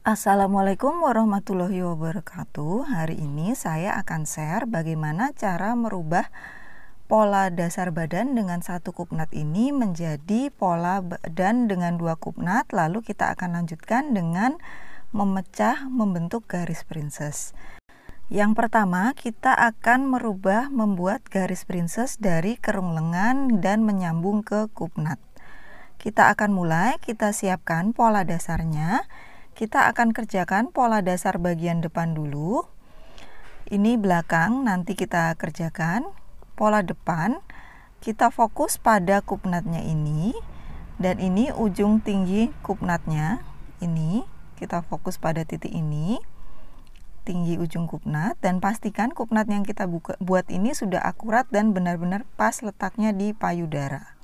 Assalamualaikum warahmatullahi wabarakatuh. Hari ini saya akan share bagaimana cara merubah pola dasar badan dengan satu kupnat ini menjadi pola badan dengan dua kupnat. Lalu kita akan lanjutkan dengan memecah membentuk garis princess. Yang pertama, kita akan merubah membuat garis princess dari kerung lengan dan menyambung ke kupnat. Kita akan mulai, kita siapkan pola dasarnya. Kita akan kerjakan pola dasar bagian depan dulu. Ini belakang nanti kita kerjakan. Pola depan kita fokus pada kupnatnya ini dan ini ujung tinggi kupnatnya. Ini kita fokus pada titik ini tinggi ujung kupnat dan pastikan kupnat yang kita buka, buat ini sudah akurat dan benar-benar pas letaknya di payudara.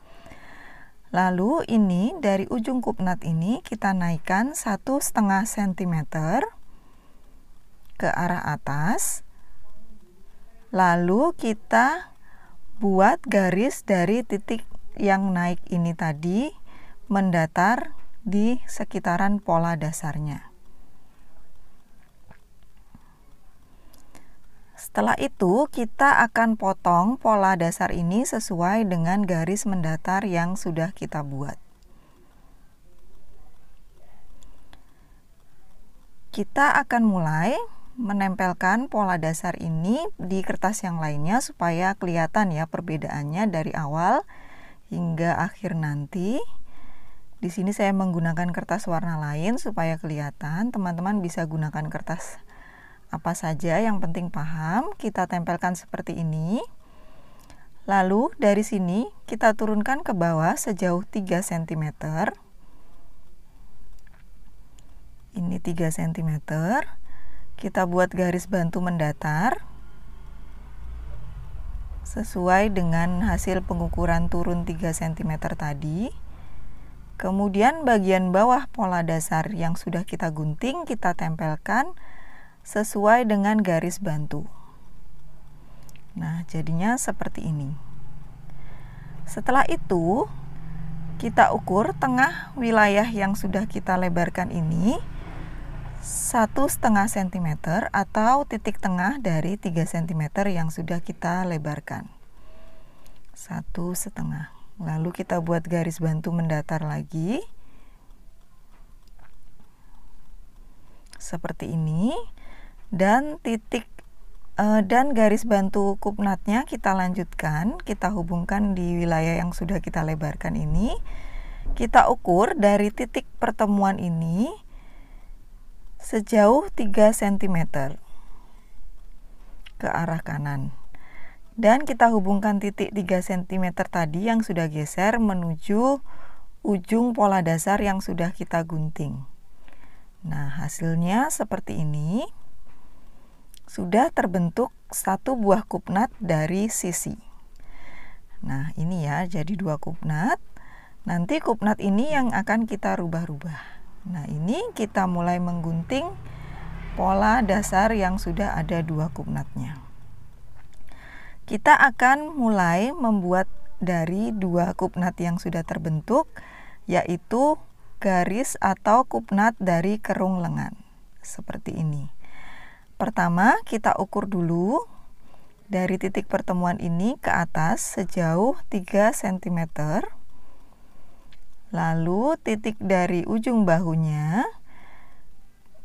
Lalu ini dari ujung kupnat ini kita naikkan satu setengah cm ke arah atas. Lalu kita buat garis dari titik yang naik ini tadi mendatar di sekitaran pola dasarnya. Setelah itu, kita akan potong pola dasar ini sesuai dengan garis mendatar yang sudah kita buat. Kita akan mulai menempelkan pola dasar ini di kertas yang lainnya supaya kelihatan ya perbedaannya dari awal hingga akhir nanti. Di sini saya menggunakan kertas warna lain supaya kelihatan. Teman-teman bisa gunakan kertas apa saja yang penting paham, kita tempelkan seperti ini. Lalu dari sini kita turunkan ke bawah sejauh 3 cm. Ini 3 cm. Kita buat garis bantu mendatar sesuai dengan hasil pengukuran turun 3 cm tadi. Kemudian bagian bawah pola dasar yang sudah kita gunting kita tempelkan sesuai dengan garis bantu. Nah, jadinya seperti ini. Setelah itu, kita ukur tengah wilayah yang sudah kita lebarkan ini satu setengah cm atau titik tengah dari 3 cm yang sudah kita lebarkan satu setengah lalu kita buat garis bantu mendatar lagi seperti ini dan titik eh, dan garis bantu kupnatnya kita lanjutkan kita hubungkan di wilayah yang sudah kita lebarkan ini kita ukur dari titik pertemuan ini sejauh 3 cm ke arah kanan dan kita hubungkan titik 3 cm tadi yang sudah geser menuju ujung pola dasar yang sudah kita gunting. Nah, hasilnya seperti ini sudah terbentuk satu buah kupnat dari sisi. Nah, ini ya, jadi dua kupnat. Nanti kupnat ini yang akan kita rubah-rubah. Nah, ini kita mulai menggunting pola dasar yang sudah ada dua kupnatnya. Kita akan mulai membuat dari dua kupnat yang sudah terbentuk, yaitu garis atau kupnat dari kerung lengan seperti ini. Pertama, kita ukur dulu dari titik pertemuan ini ke atas sejauh 3 cm. Lalu titik dari ujung bahunya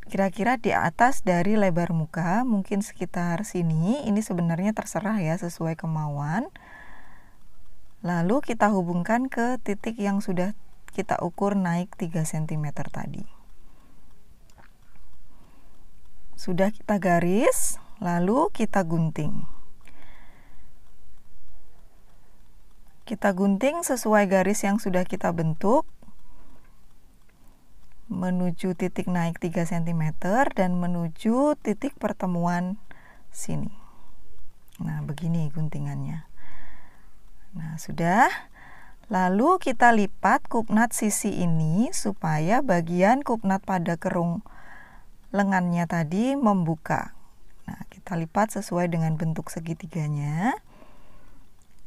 kira-kira di atas dari lebar muka, mungkin sekitar sini. Ini sebenarnya terserah ya sesuai kemauan. Lalu kita hubungkan ke titik yang sudah kita ukur naik 3 cm tadi. Sudah kita garis, lalu kita gunting. Kita gunting sesuai garis yang sudah kita bentuk menuju titik naik 3 cm dan menuju titik pertemuan sini. Nah, begini guntingannya. Nah, sudah. Lalu kita lipat kupnat sisi ini supaya bagian kupnat pada kerung lengannya tadi membuka. Nah, kita lipat sesuai dengan bentuk segitiganya.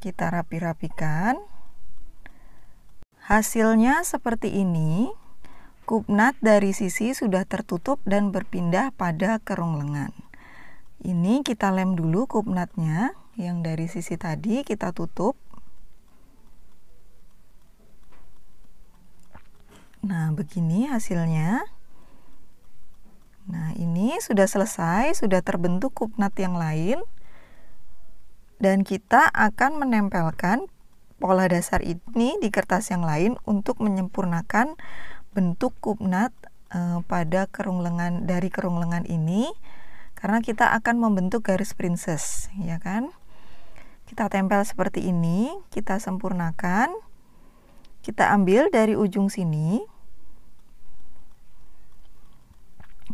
Kita rapi-rapikan. Hasilnya seperti ini. Kupnat dari sisi sudah tertutup dan berpindah pada kerung lengan. Ini kita lem dulu kupnatnya yang dari sisi tadi kita tutup. Nah, begini hasilnya. Nah, ini sudah selesai, sudah terbentuk kupnat yang lain. Dan kita akan menempelkan pola dasar ini di kertas yang lain untuk menyempurnakan bentuk kupnat e, eh, pada kerung lengan dari kerung lengan ini karena kita akan membentuk garis princess, ya kan? Kita tempel seperti ini, kita sempurnakan. Kita ambil dari ujung sini,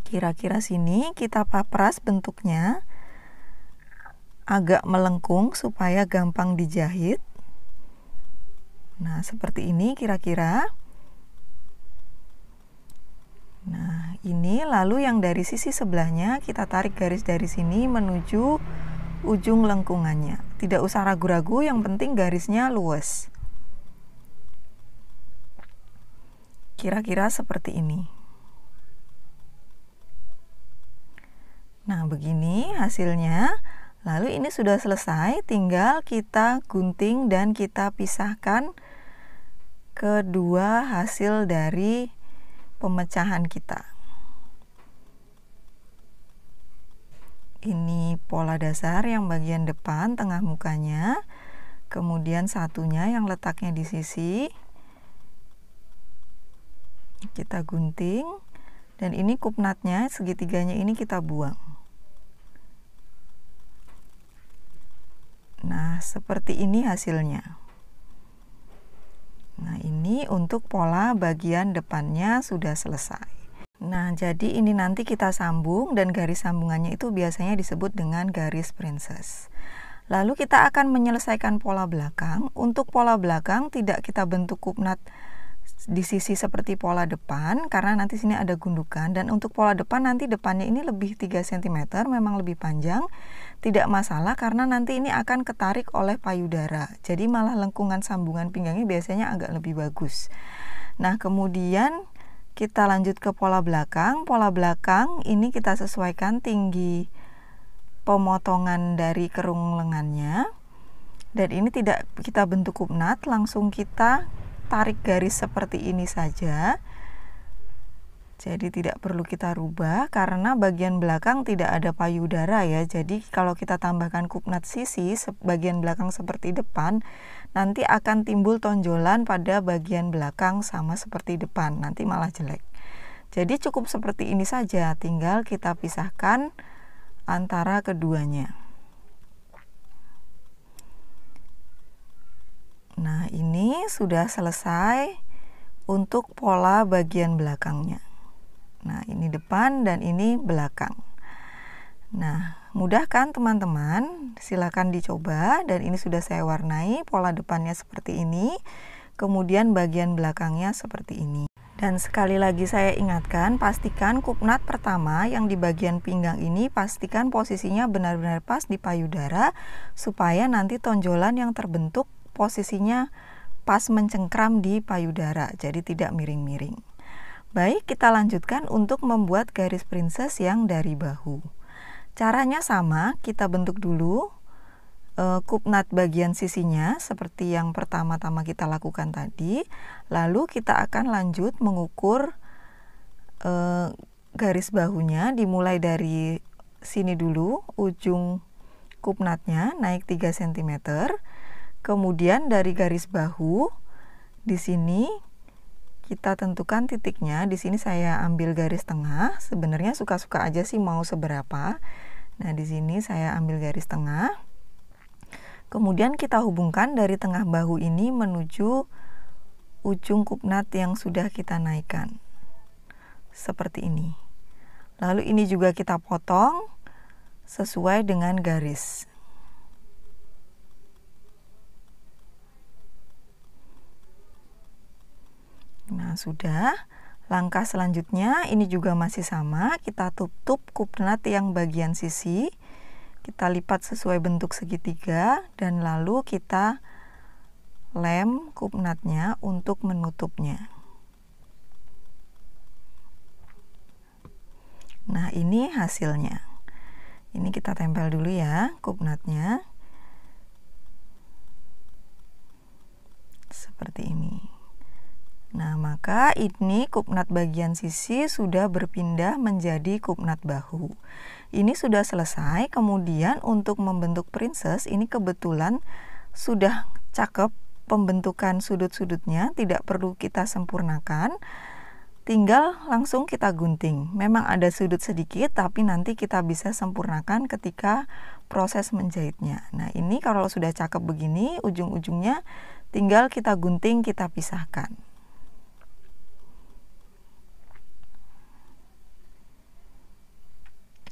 kira-kira sini kita papras bentuknya agak melengkung supaya gampang dijahit nah seperti ini kira-kira nah ini lalu yang dari sisi sebelahnya kita tarik garis dari sini menuju ujung lengkungannya tidak usah ragu-ragu yang penting garisnya luas. kira-kira seperti ini Nah, begini hasilnya. Lalu ini sudah selesai, tinggal kita gunting dan kita pisahkan kedua hasil dari pemecahan kita. Ini pola dasar yang bagian depan tengah mukanya, kemudian satunya yang letaknya di sisi. Kita gunting dan ini kupnatnya segitiganya ini kita buang. Nah, seperti ini hasilnya. Nah, ini untuk pola bagian depannya sudah selesai. Nah, jadi ini nanti kita sambung dan garis sambungannya itu biasanya disebut dengan garis princess. Lalu kita akan menyelesaikan pola belakang. Untuk pola belakang tidak kita bentuk kupnat di sisi seperti pola depan karena nanti sini ada gundukan dan untuk pola depan nanti depannya ini lebih 3 cm memang lebih panjang tidak masalah karena nanti ini akan ketarik oleh payudara. Jadi malah lengkungan sambungan pinggangnya biasanya agak lebih bagus. Nah, kemudian kita lanjut ke pola belakang. Pola belakang ini kita sesuaikan tinggi pemotongan dari kerung lengannya. Dan ini tidak kita bentuk kupnat, langsung kita tarik garis seperti ini saja jadi tidak perlu kita rubah karena bagian belakang tidak ada payudara ya. Jadi kalau kita tambahkan kupnat sisi bagian belakang seperti depan, nanti akan timbul tonjolan pada bagian belakang sama seperti depan. Nanti malah jelek. Jadi cukup seperti ini saja, tinggal kita pisahkan antara keduanya. Nah, ini sudah selesai untuk pola bagian belakangnya. Nah, ini depan dan ini belakang. Nah, mudah kan teman-teman? Silakan dicoba dan ini sudah saya warnai pola depannya seperti ini. Kemudian bagian belakangnya seperti ini. Dan sekali lagi saya ingatkan, pastikan kupnat pertama yang di bagian pinggang ini pastikan posisinya benar-benar pas di payudara supaya nanti tonjolan yang terbentuk posisinya pas mencengkram di payudara, jadi tidak miring-miring. Baik, kita lanjutkan untuk membuat garis princess yang dari bahu. Caranya sama, kita bentuk dulu e, eh, kupnat bagian sisinya seperti yang pertama-tama kita lakukan tadi. Lalu kita akan lanjut mengukur e, garis bahunya dimulai dari sini dulu, ujung kupnatnya naik 3 cm. Kemudian dari garis bahu di sini kita tentukan titiknya di sini saya ambil garis tengah sebenarnya suka-suka aja sih mau seberapa nah di sini saya ambil garis tengah kemudian kita hubungkan dari tengah bahu ini menuju ujung kupnat yang sudah kita naikkan seperti ini lalu ini juga kita potong sesuai dengan garis Nah, sudah. Langkah selanjutnya ini juga masih sama, kita tutup kupnat yang bagian sisi. Kita lipat sesuai bentuk segitiga dan lalu kita lem kupnatnya untuk menutupnya. Nah, ini hasilnya. Ini kita tempel dulu ya kupnatnya. Seperti ini. Nah, maka ini kupnat bagian sisi sudah berpindah menjadi kupnat bahu. Ini sudah selesai, kemudian untuk membentuk princess ini kebetulan sudah cakep pembentukan sudut-sudutnya, tidak perlu kita sempurnakan. Tinggal langsung kita gunting. Memang ada sudut sedikit, tapi nanti kita bisa sempurnakan ketika proses menjahitnya. Nah, ini kalau sudah cakep begini, ujung-ujungnya tinggal kita gunting, kita pisahkan.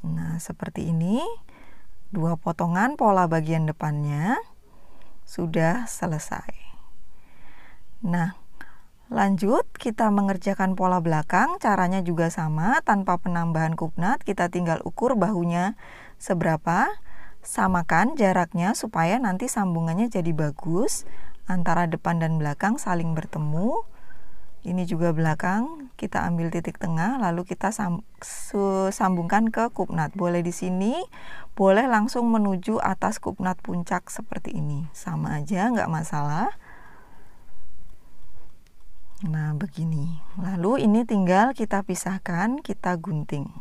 Nah, seperti ini. Dua potongan pola bagian depannya sudah selesai. Nah, lanjut kita mengerjakan pola belakang. Caranya juga sama, tanpa penambahan kupnat, kita tinggal ukur bahunya seberapa. Samakan jaraknya supaya nanti sambungannya jadi bagus antara depan dan belakang saling bertemu. Ini juga belakang kita ambil titik tengah lalu kita sambungkan ke kupnat boleh di sini boleh langsung menuju atas kupnat puncak seperti ini sama aja nggak masalah nah begini lalu ini tinggal kita pisahkan kita gunting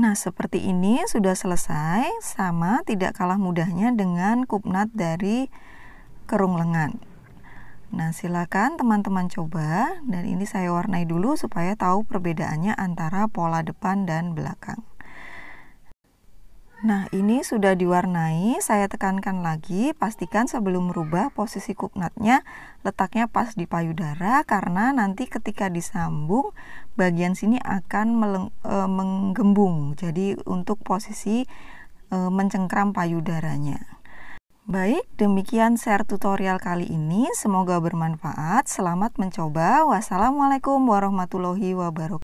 Nah, seperti ini sudah selesai, sama tidak kalah mudahnya dengan kupnat dari kerung lengan. Nah, silakan teman-teman coba dan ini saya warnai dulu supaya tahu perbedaannya antara pola depan dan belakang. Nah, ini sudah diwarnai, saya tekankan lagi, pastikan sebelum merubah posisi kupnatnya letaknya pas di payudara karena nanti ketika disambung bagian sini akan meleng, e, menggembung. Jadi untuk posisi e, mencengkram payudaranya. Baik, demikian share tutorial kali ini. Semoga bermanfaat. Selamat mencoba. Wassalamualaikum warahmatullahi wabarakatuh.